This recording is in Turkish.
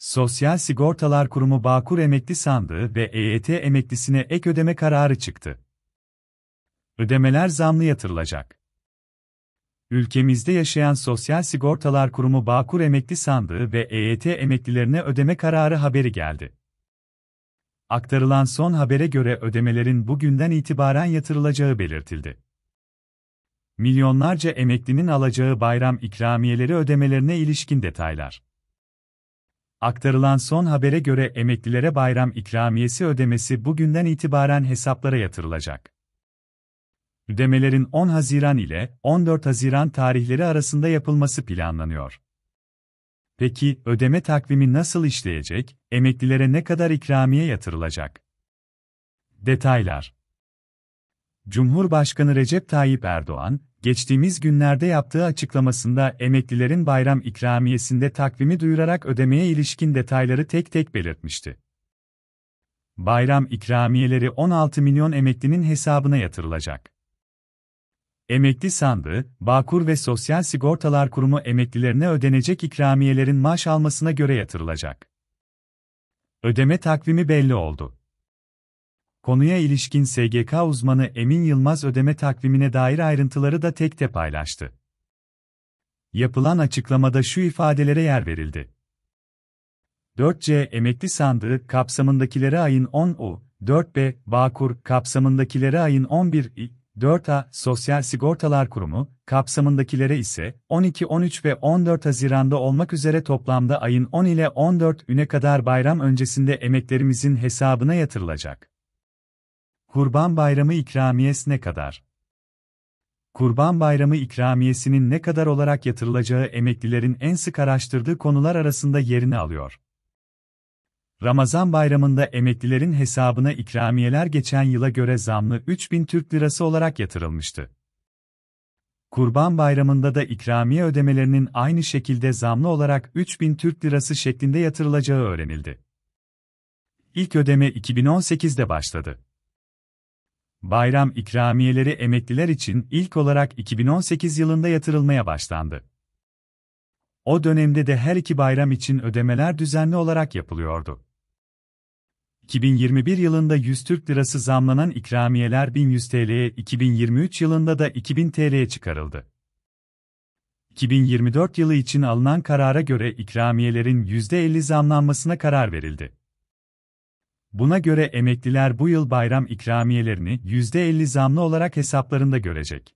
Sosyal Sigortalar Kurumu Bağkur Emekli Sandığı ve EYT emeklisine ek ödeme kararı çıktı. Ödemeler zamlı yatırılacak. Ülkemizde yaşayan Sosyal Sigortalar Kurumu Bağkur Emekli Sandığı ve EYT emeklilerine ödeme kararı haberi geldi. Aktarılan son habere göre ödemelerin bugünden itibaren yatırılacağı belirtildi. Milyonlarca emeklinin alacağı bayram ikramiyeleri ödemelerine ilişkin detaylar. Aktarılan son habere göre emeklilere bayram ikramiyesi ödemesi bugünden itibaren hesaplara yatırılacak. Ödemelerin 10 Haziran ile 14 Haziran tarihleri arasında yapılması planlanıyor. Peki ödeme takvimi nasıl işleyecek? Emeklilere ne kadar ikramiye yatırılacak? Detaylar Cumhurbaşkanı Recep Tayyip Erdoğan, geçtiğimiz günlerde yaptığı açıklamasında emeklilerin bayram ikramiyesinde takvimi duyurarak ödemeye ilişkin detayları tek tek belirtmişti. Bayram ikramiyeleri 16 milyon emeklinin hesabına yatırılacak. Emekli sandığı, Bağkur ve Sosyal Sigortalar Kurumu emeklilerine ödenecek ikramiyelerin maaş almasına göre yatırılacak. Ödeme takvimi belli oldu. Konuya ilişkin SGK uzmanı Emin Yılmaz ödeme takvimine dair ayrıntıları da tek tek paylaştı. Yapılan açıklamada şu ifadelere yer verildi. 4C emekli sandığı kapsamındakilere ayın 10U, 4B Bağkur kapsamındakilere ayın 11 i 4A Sosyal Sigortalar Kurumu kapsamındakilere ise 12, 13 ve 14 Haziran'da olmak üzere toplamda ayın 10 ile 14 üne kadar bayram öncesinde emeklerimizin hesabına yatırılacak. Kurban Bayramı ikramiyesi ne kadar? Kurban Bayramı ikramiyesinin ne kadar olarak yatırılacağı emeklilerin en sık araştırdığı konular arasında yerini alıyor. Ramazan Bayramı'nda emeklilerin hesabına ikramiyeler geçen yıla göre zamlı 3000 Türk Lirası olarak yatırılmıştı. Kurban Bayramı'nda da ikramiye ödemelerinin aynı şekilde zamlı olarak 3000 Türk Lirası şeklinde yatırılacağı öğrenildi. İlk ödeme 2018'de başladı bayram ikramiyeleri emekliler için ilk olarak 2018 yılında yatırılmaya başlandı. O dönemde de her iki bayram için ödemeler düzenli olarak yapılıyordu. 2021 yılında 100 Türk Lirası zamlanan ikramiyeler 1100 TL'ye, 2023 yılında da 2000 TL'ye çıkarıldı. 2024 yılı için alınan karara göre ikramiyelerin %50 zamlanmasına karar verildi. Buna göre emekliler bu yıl bayram ikramiyelerini %50 zamlı olarak hesaplarında görecek.